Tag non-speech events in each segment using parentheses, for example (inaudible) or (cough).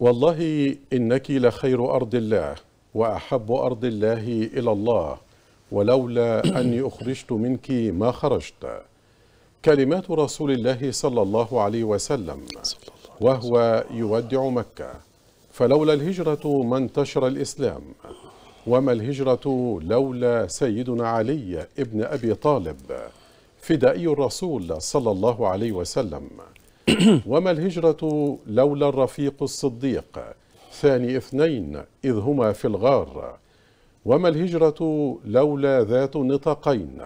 والله إنك لخير أرض الله وأحب أرض الله إلى الله ولولا (coughs) أني أخرجت منك ما خرجت كلمات رسول الله صلى الله عليه وسلم وهو يودع مكة فلولا الهجرة ما انتشر الإسلام وما الهجرة لولا سيدنا علي ابن أبي طالب فدائي الرسول صلى الله عليه وسلم (coughs) وما الهجرة لولا الرفيق الصديق ثاني اثنين إذ هما في الغار وما الهجرة لولا ذات نطقين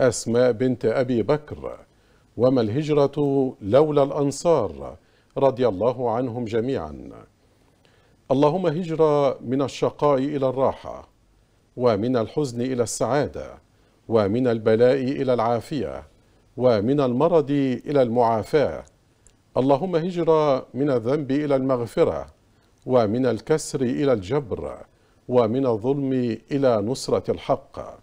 أسماء بنت أبي بكر وما الهجرة لولا الأنصار رضي الله عنهم جميعا اللهم هجرة من الشقاء إلى الراحة ومن الحزن إلى السعادة ومن البلاء إلى العافية ومن المرض إلى المعافاة اللهم هجرة من الذنب إلى المغفرة ومن الكسر إلى الجبر ومن الظلم إلى نصرة الحق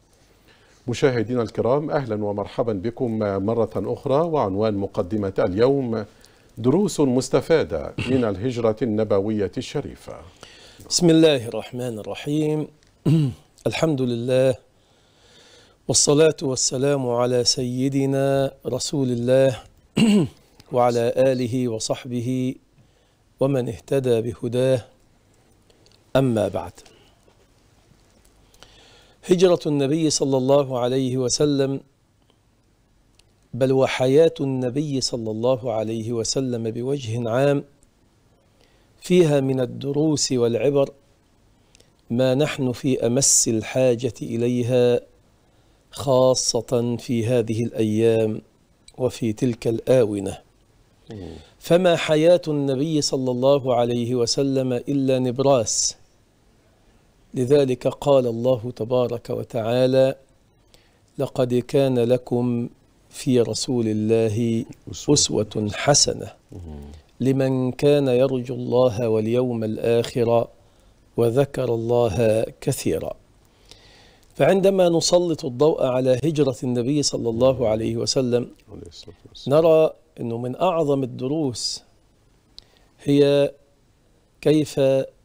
مشاهدينا الكرام أهلا ومرحبا بكم مرة أخرى وعنوان مقدمة اليوم دروس مستفادة من الهجرة النبوية الشريفة بسم الله الرحمن الرحيم (clears throat) الحمد لله والصلاة والسلام على سيدنا رسول الله (clears throat) وعلى آله وصحبه ومن اهتدى بهداه أما بعد هجرة النبي صلى الله عليه وسلم بل وحياة النبي صلى الله عليه وسلم بوجه عام فيها من الدروس والعبر ما نحن في أمس الحاجة إليها خاصة في هذه الأيام وفي تلك الآونة فما حياة النبي صلى الله عليه وسلم إلا نبراس لذلك قال الله تبارك وتعالى لقد كان لكم في رسول الله أسوة حسنة لمن كان يرجو الله واليوم الآخر وذكر الله كثيرا فعندما نسلط الضوء على هجرة النبي صلى الله عليه وسلم نرى أنه من أعظم الدروس هي كيف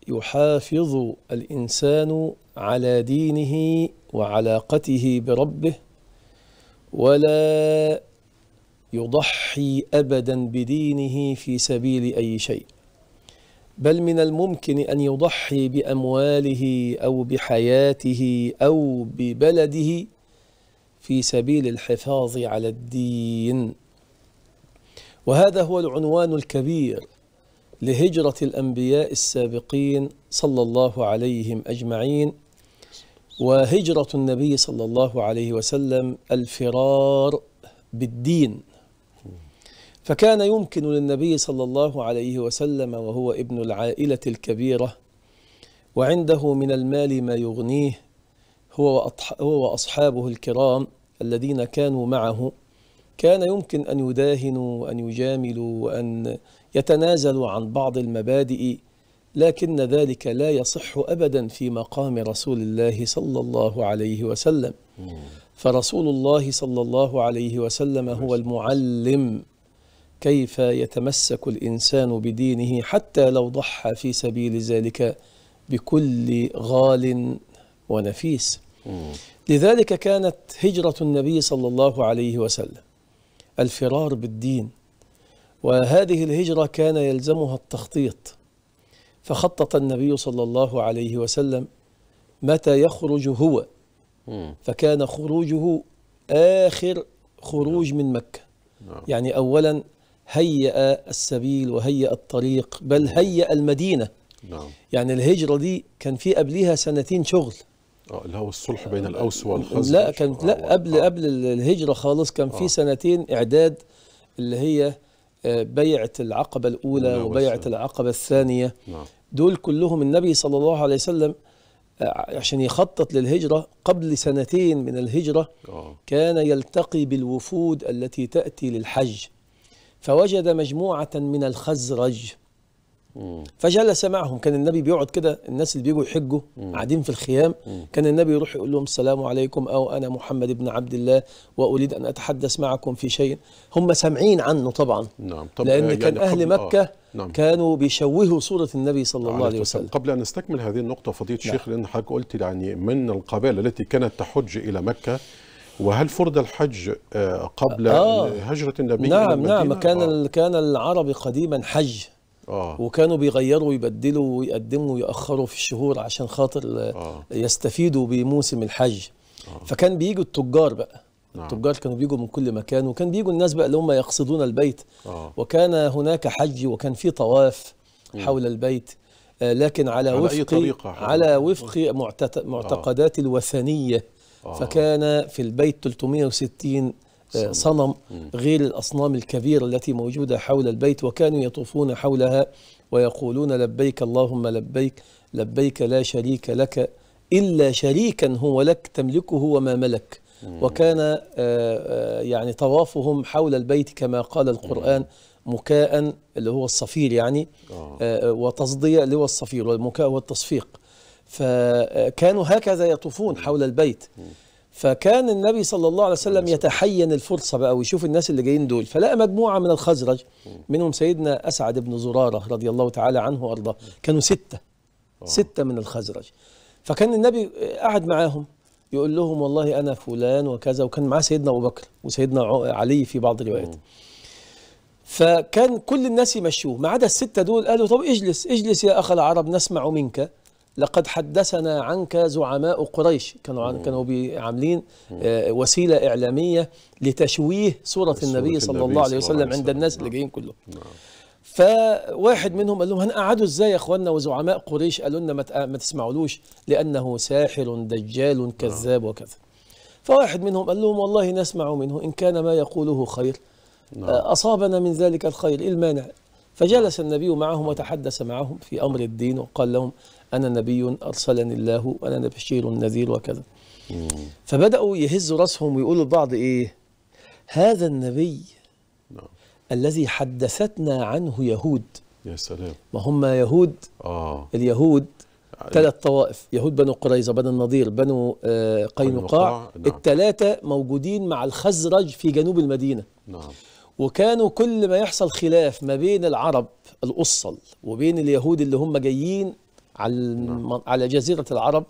يحافظ الإنسان على دينه وعلاقته بربه ولا يضحي أبدا بدينه في سبيل أي شيء بل من الممكن أن يضحي بأمواله أو بحياته أو ببلده في سبيل الحفاظ على الدين وهذا هو العنوان الكبير لهجرة الأنبياء السابقين صلى الله عليهم أجمعين وهجرة النبي صلى الله عليه وسلم الفرار بالدين فكان يمكن للنبي صلى الله عليه وسلم وهو ابن العائلة الكبيرة وعنده من المال ما يغنيه هو وأصحابه الكرام الذين كانوا معه كان يمكن أن يداهنوا وأن يجاملوا وأن يتنازلوا عن بعض المبادئ لكن ذلك لا يصح أبدا في مقام رسول الله صلى الله عليه وسلم فرسول الله صلى الله عليه وسلم هو المعلم كيف يتمسك الإنسان بدينه حتى لو ضحى في سبيل ذلك بكل غال ونفيس لذلك كانت هجرة النبي صلى الله عليه وسلم الفرار بالدين وهذه الهجرة كان يلزمها التخطيط فخطط النبي صلى الله عليه وسلم متى يخرج هو فكان خروجه آخر خروج من مكة نعم. يعني أولا هيأ السبيل وهيأ الطريق بل هيأ المدينة نعم. يعني الهجرة دي كان في قبلها سنتين شغل اه اللي هو الصلح بين آه، الاوس والخزرج لا كان آه، لا قبل آه. قبل الهجرة خالص كان في آه. سنتين إعداد اللي هي بيعة العقبة الأولى وبيعة العقبة الثانية نعم. دول كلهم النبي صلى الله عليه وسلم عشان يخطط للهجرة قبل سنتين من الهجرة آه. كان يلتقي بالوفود التي تأتي للحج فوجد مجموعة من الخزرج فجلس معهم كان النبي بيقعد كده الناس اللي بيجوا يحجوا قاعدين في الخيام كان النبي يروح يقول لهم السلام عليكم او انا محمد بن عبد الله واريد ان اتحدث معكم في شيء هم سامعين عنه طبعا نعم طب لان يعني كان اهل آه، مكه آه. نعم. كانوا بيشوهوا صوره النبي صلى الله عليه وسلم قبل ان نستكمل هذه النقطه فضيله نعم. الشيخ لان حضرتك قلت يعني من القبائل التي كانت تحج الى مكه وهل فرض الحج آه، قبل آه هجرة النبي نعم نعم كان آه كان العرب قديما حج آه وكانوا بيغيروا ويبدلوا ويقدموا ويأخروا في الشهور عشان خاطر آه يستفيدوا بموسم الحج آه فكان بيجوا التجار بقى نعم. التجار كانوا بيجوا من كل مكان وكان بيجوا الناس بقى اللي هم يقصدون البيت آه وكان هناك حج وكان في طواف حول البيت آه، لكن على, وفق على وفق معتقدات الوثنيه آه. فكان في البيت 360 آه، صنم, صنم غير الأصنام الكبيرة التي موجودة حول البيت وكانوا يطوفون حولها ويقولون لبيك اللهم لبيك لبيك لا شريك لك إلا شريكا هو لك تملكه وما ملك وكان آه، يعني طوافهم حول البيت كما قال القرآن مكاء اللي هو الصفير يعني وتصدية اللي هو الصفير والمكاء هو التصفيق فكانوا هكذا يطوفون حول البيت فكان النبي صلى الله عليه وسلم يتحين الفرصة بقى ويشوف الناس اللي جايين دول فلقى مجموعة من الخزرج منهم سيدنا أسعد بن زرارة رضي الله تعالى عنه وأرضاه كانوا ستة ستة من الخزرج فكان النبي قعد معاهم يقول لهم والله أنا فلان وكذا وكان معاه سيدنا أبو بكر وسيدنا علي في بعض الروايات فكان كل الناس يمشوه ما عدا الستة دول قالوا طب اجلس اجلس يا أخ العرب نسمع منك لقد حدثنا عنك زعماء قريش كانوا مم. كانوا عاملين آه، وسيله اعلاميه لتشويه صوره النبي صلى النبي الله عليه وسلم عند الناس نعم. اللي جايين كلهم نعم. فواحد منهم قال لهم هنقعدوا ازاي يا اخوانا وزعماء قريش قالوا لنا ما تسمعولوش لانه ساحر دجال نعم. كذاب وكذا فواحد منهم قال لهم والله نسمع منه ان كان ما يقوله خير نعم. آه، اصابنا من ذلك الخير إيه المانع فجلس النبي معهم وتحدث معهم في امر الدين وقال لهم أنا نبي أرسلني الله وأنا بشير نذير وكذا مم. فبدأوا يهزوا رأسهم ويقولوا لبعض إيه هذا النبي نعم. الذي حدثتنا عنه يهود يا سلام ما هم يهود آه. اليهود يعني ثلاث طوائف يهود بنو قريظه بنو النضير بنو آه، قينقاع نعم. الثلاثه موجودين مع الخزرج في جنوب المدينه نعم وكانوا كل ما يحصل خلاف ما بين العرب الأصل وبين اليهود اللي هم جايين على نعم. على جزيره العرب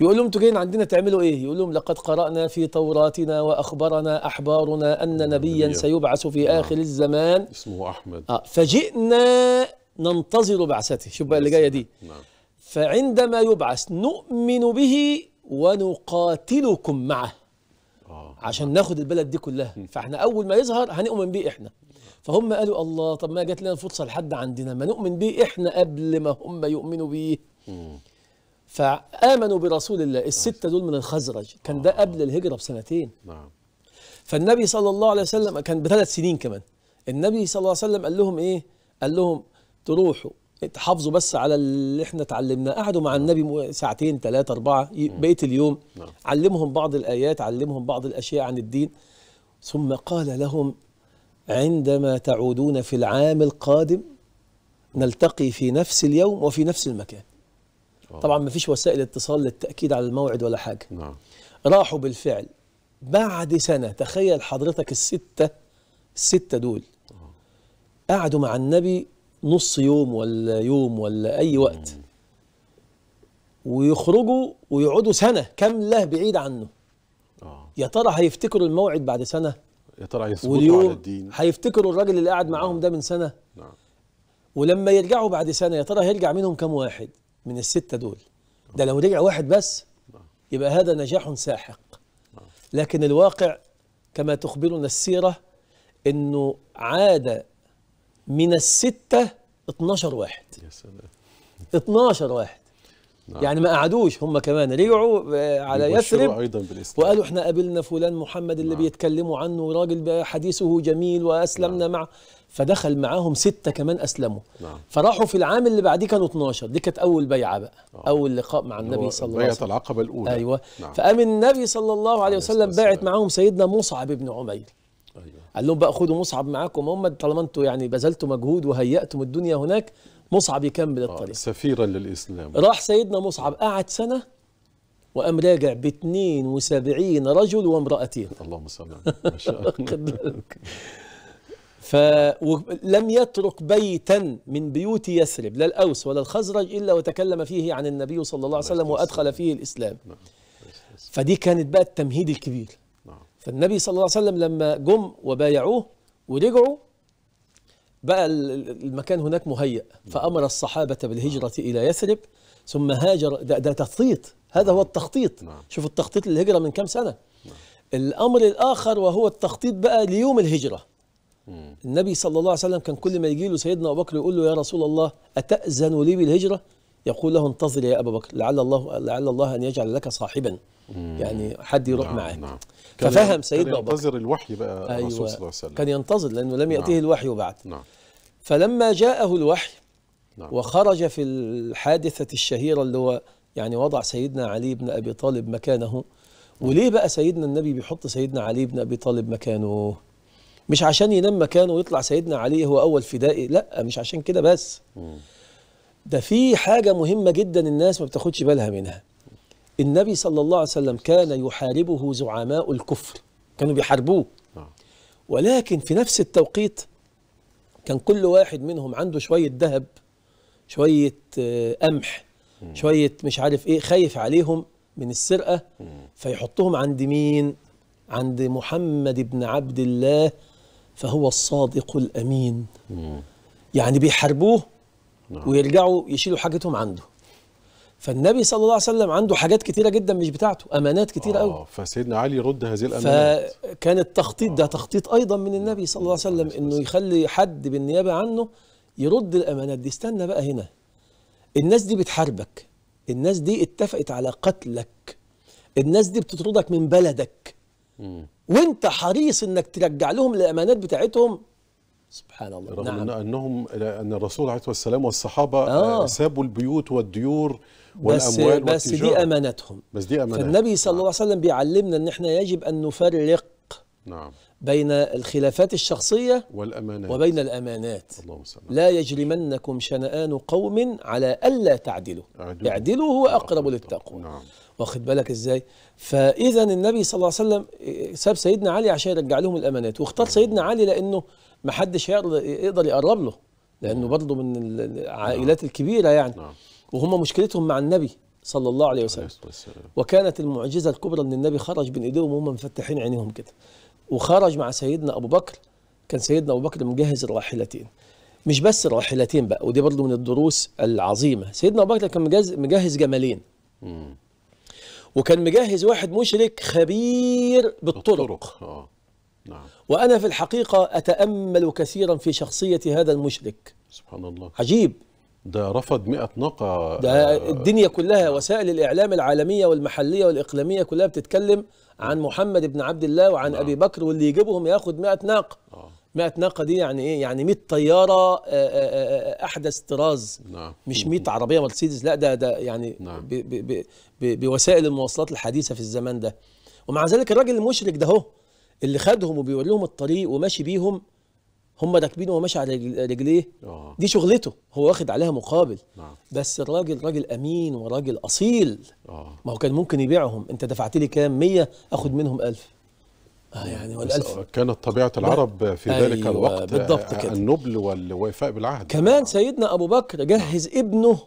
يقول لهم تجين عندنا تعملوا ايه يقول لهم لقد قرانا في توراتنا واخبرنا احبارنا ان نعم، نبيا سيبعث في نعم. اخر الزمان اسمه احمد آه فجئنا ننتظر بعثته شوف بقى اللي جايه دي نعم. فعندما يبعث نؤمن به ونقاتلكم معه آه. عشان ناخد البلد دي كلها فاحنا اول ما يظهر هنؤمن به احنا فهم قالوا الله طب ما جات لنا فرصه لحد عندنا ما نؤمن به احنا قبل ما هم يؤمنوا بيه فامنوا برسول الله السته دول من الخزرج كان ده قبل الهجره بسنتين نعم فالنبي صلى الله عليه وسلم كان بثلاث سنين كمان النبي صلى الله عليه وسلم قال لهم ايه قال لهم تروحوا تحافظوا بس على اللي احنا اتعلمناه قعدوا مع النبي ساعتين ثلاثة أربعة بقية اليوم نعم. علمهم بعض الآيات علمهم بعض الأشياء عن الدين ثم قال لهم عندما تعودون في العام القادم نلتقي في نفس اليوم وفي نفس المكان أوه. طبعا ما فيش وسائل اتصال للتأكيد على الموعد ولا حاجة نعم. راحوا بالفعل بعد سنة تخيل حضرتك الستة الستة دول أوه. قعدوا مع النبي نص يوم ولا يوم ولا أي وقت ويخرجوا ويقعدوا سنة كاملة بعيد عنه آه. يا ترى هيفتكروا الموعد بعد سنة يا ترى هيثبتوا على الدين هيفتكروا الراجل اللي قعد معاهم ده من سنه نعم ولما يرجعوا بعد سنه يا ترى هيرجع منهم كم واحد من السته دول ده لو رجع واحد بس يبقى هذا نجاح ساحق نعم. لكن الواقع كما تخبرنا السيره انه عاد من السته 12 واحد يا سلام 12 واحد نعم. يعني ما قعدوش هم كمان رجعوا آه، على يثرب ايضا بالاسلام وقالوا احنا قابلنا فلان محمد اللي نعم. بيتكلموا عنه راجل حديثه جميل واسلمنا نعم. مع فدخل معاهم سته كمان اسلموا نعم. فراحوا في العام اللي بعديه كانوا 12 دي كانت اول بيعه بقى نعم. اول لقاء مع النبي صلى الله عليه وسلم بيعه العقبه الاولى ايوه نعم. فقام النبي صلى الله عليه وسلم باعت معاهم سيدنا مصعب بن عمير أيوة. قال لهم بقى خدوا مصعب معاكم هم طالما انتم يعني بذلتوا مجهود وهيأتم الدنيا هناك مصعب يكمل آه، الطريق سفيرا للإسلام راح سيدنا مصعب قعد سنة وقام راجع ب 72 رجل وامرأتين اللهم صل ما شاء (laughs) الله فلم يترك بيتا من بيوت يثرب لا الأوس ولا الخزرج إلا وتكلم فيه عن النبي صلى الله عليه وسلم نعم. وأدخل فيه الإسلام نعم. فدي كانت بقى التمهيد الكبير نعم. فالنبي صلى الله عليه وسلم لما جم وبايعوه ورجعوا بقى المكان هناك مهيأ فأمر الصحابة بالهجرة نعم. إلى يثرب ثم هاجر ده, ده تخطيط هذا هو نعم. التخطيط نعم. شوف التخطيط للهجرة من كام سنة الأمر الآخر وهو التخطيط بقى ليوم الهجرة النبي صلى الله عليه وسلم كان كل ما يجي له سيدنا أبو بكر يقول له يا رسول الله أتأذن لي بالهجرة يقول له انتظر يا ابا بكر لعل الله لعل الله ان يجعل لك صاحبا مم. يعني حد يروح نعم معاه نعم. ففهم سيدنا ابو بكر ينتظر الوحي بقى أيوة. الرسول صلى الله عليه أيوة. وسلم كان ينتظر لانه لم ياتيه نعم. الوحي بعد نعم. فلما جاءه الوحي نعم. وخرج في الحادثه الشهيره اللي هو يعني وضع سيدنا علي بن ابي طالب مكانه وليه بقى سيدنا النبي بيحط سيدنا علي بن ابي طالب مكانه مش عشان ينام مكانه ويطلع سيدنا علي هو اول فدائي لا مش عشان كده بس مم. ده في حاجة مهمة جدا الناس ما بتاخدش بالها منها النبي صلى الله عليه وسلم كان يحاربه زعماء الكفر كانوا بيحاربوه نعم. ولكن في نفس التوقيت كان كل واحد منهم عنده شوية ذهب شوية آه، قمح شوية مش عارف ايه خايف عليهم من السرقة فيحطهم عند مين عند محمد بن عبد الله فهو الصادق الأمين يعني بيحاربوه نعم. ويرجعوا يشيلوا حاجتهم عنده فالنبي صلى الله عليه وسلم عنده حاجات كتيره جدا مش بتاعته امانات كتيره قوي آه، فسيدنا علي يرد هذه الامانات فكان التخطيط ده آه. تخطيط ايضا من النبي صلى الله عليه وسلم انه يخلي حد بالنيابه عنه يرد الامانات دي استنى بقى هنا الناس دي بتحاربك الناس دي اتفقت على قتلك الناس دي بتطردك من بلدك وانت حريص انك ترجع لهم الامانات بتاعتهم سبحان الله رغم نعم. انهم ان الرسول عليه الصلاه والسلام والصحابه آه،, آه. سابوا البيوت والديور والاموال بس, بس دي امانتهم بس دي امانتهم فالنبي صلى نعم. الله عليه وسلم بيعلمنا ان احنا يجب ان نفرق نعم بين الخلافات الشخصية والأمانات وبين الأمانات اللهم لا يجرمنكم شنآن قوم على ألا تعدلوا أعدل. اعدلوا هو أقرب للتقوى نعم. واخد بالك إزاي فإذا النبي صلى الله عليه وسلم إيه، ساب سيدنا علي عشان يرجع لهم الأمانات واختار سيدنا علي لأنه ما حدش يقدر يقرب له لانه برضه من العائلات نعم. الكبيره يعني نعم. وهم مشكلتهم مع النبي صلى الله عليه وسلم وكانت المعجزه الكبرى ان النبي خرج بين ايديهم وهم مفتحين عينيهم كده وخرج مع سيدنا ابو بكر كان سيدنا ابو بكر مجهز الراحلتين مش بس الراحلتين بقى ودي برضه من الدروس العظيمه سيدنا ابو بكر كان مجهز مجهز جمالين وكان مجهز واحد مشرك خبير بالطرق آه. نعم. وأنا في الحقيقة أتأمل كثيرا في شخصية هذا المشرك سبحان الله عجيب ده رفض 100 ناقة ده آه، الدنيا كلها وسائل الإعلام العالمية والمحلية والإقليمية كلها بتتكلم عن محمد بن عبد الله وعن نعم. أبي بكر واللي يجيبهم ياخد 100 ناقة 100 ناقة دي يعني إيه؟ يعني 100 طيارة آه، آه، أحدث طراز نعم. مش 100 عربية مرسيدس لا ده ده يعني نعم. ب ب ب بوسائل المواصلات الحديثة في الزمان ده ومع ذلك الراجل المشرك ده هو اللي خدهم وبيوريهم الطريق وماشي بيهم هم راكبينه وماشي على رجليه آه. دي شغلته هو واخد عليها مقابل أوه. نعم. بس الراجل راجل امين وراجل اصيل أوه. ما هو كان ممكن يبيعهم انت دفعت لي كام 100 اخد منهم 1000 آه يعني والألف كانت طبيعه العرب في أيوة ذلك الوقت بالضبط كده. النبل والوفاء بالعهد كمان سيدنا ابو بكر جهز ابنه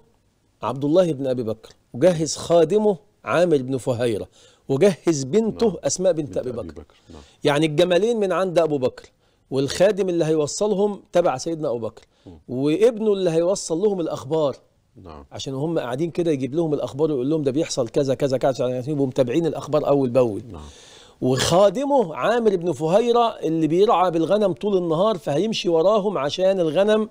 عبد الله بن ابي بكر وجهز خادمه عامر بن فهيره وجهز بنته نعم. أسماء بنت, بنت أبي بكر, أبي بكر. نعم. يعني الجمالين من عند أبو بكر والخادم اللي هيوصلهم تبع سيدنا أبو بكر م. وابنه اللي هيوصل لهم الأخبار نعم. عشان هم قاعدين كده يجيب لهم الأخبار ويقول لهم ده بيحصل كذا كذا كذا عشان يعني يبقوا متابعين الأخبار أول بأول نعم. وخادمه عامر بن فهيرة اللي بيرعى بالغنم طول النهار فهيمشي وراهم عشان الغنم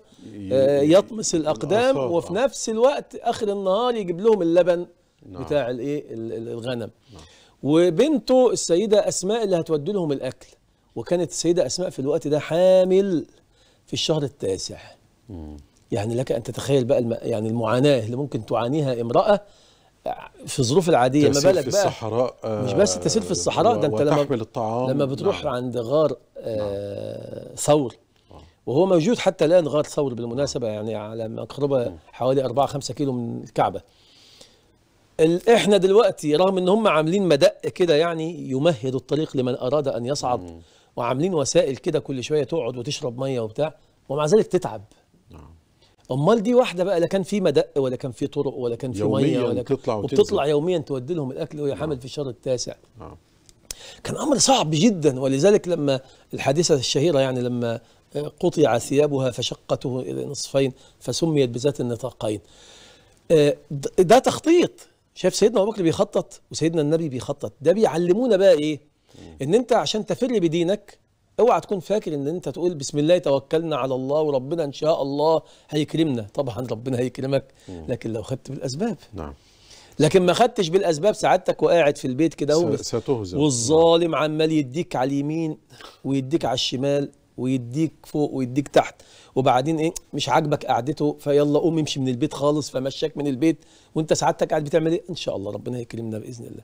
آه، يطمس الأقدام وفي آه. نفس الوقت آخر النهار يجيب لهم اللبن نعم. بتاع الايه الغنم نعم. وبنته السيدة أسماء اللي هتودي لهم الأكل وكانت السيدة أسماء في الوقت ده حامل في الشهر التاسع مم. يعني لك أن تتخيل بقى الم... يعني المعاناة اللي ممكن تعانيها امرأة في الظروف العادية ما بالك بقى في الصحراء مش بس تسير في الصحراء آه، ده انت لما الطعام لما بتروح نعم. عند غار آه نعم. ثور نعم. وهو موجود حتى الان غار ثور بالمناسبه يعني على مقربه حوالي 4 5 كيلو من الكعبه احنا دلوقتي رغم ان هم عاملين مدق كده يعني يمهد الطريق لمن اراد ان يصعد مم. وعاملين وسائل كده كل شويه تقعد وتشرب ميه وبتاع ومع ذلك تتعب نعم امال دي واحده بقى لا كان في مدق ولا كان في طرق ولا كان في ميه ولا كان تطلع وبتطلع يوميا تودي لهم الاكل وهي نعم. حامل في الشهر التاسع نعم كان امر صعب جدا ولذلك لما الحادثه الشهيره يعني لما قطع ثيابها فشقته الى نصفين فسميت بذات النطاقين آه، ده تخطيط شايف سيدنا ابو بكر بيخطط وسيدنا النبي بيخطط ده بيعلمونا بقى ايه ان انت عشان تفر بدينك اوعى تكون فاكر ان انت تقول بسم الله توكلنا على الله وربنا ان شاء الله هيكرمنا طبعا ربنا هيكرمك لكن لو خدت بالاسباب نعم لكن ما خدتش بالاسباب سعادتك وقاعد في البيت كده ستهزم والظالم عمال يديك على اليمين ويديك على الشمال ويديك فوق ويديك تحت وبعدين ايه مش عاجبك قعدته فيلا قوم امشي من البيت خالص فمشاك من البيت وانت سعادتك قاعد بتعمل ايه ان شاء الله ربنا يكرمنا باذن الله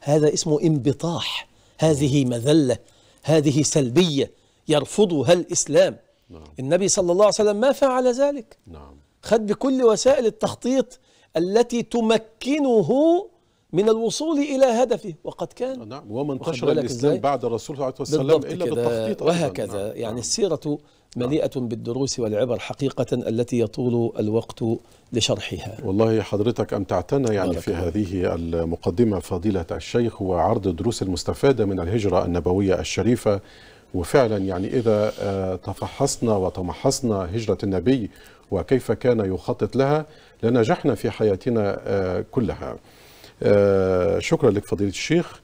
هذا اسمه انبطاح هذه مذله هذه سلبيه يرفضها الاسلام نعم. النبي صلى الله عليه وسلم ما فعل ذلك نعم. خد بكل وسائل التخطيط التي تمكنه من الوصول الى هدفه وقد كان نعم وما انتشر الاسلام بعد الرسول صلى الله عليه وسلم الا بالتخطيط وهكذا نعم. يعني نعم. السيره مليئه بالدروس والعبر حقيقه التي يطول الوقت لشرحها والله حضرتك امتعتنا يعني في هذه المقدمه فضيله الشيخ وعرض الدروس المستفاده من الهجره النبويه الشريفه وفعلا يعني اذا آه، تفحصنا وتمحصنا هجره النبي وكيف كان يخطط لها لنجحنا في حياتنا آه، كلها آه، شكرا لك فضيله الشيخ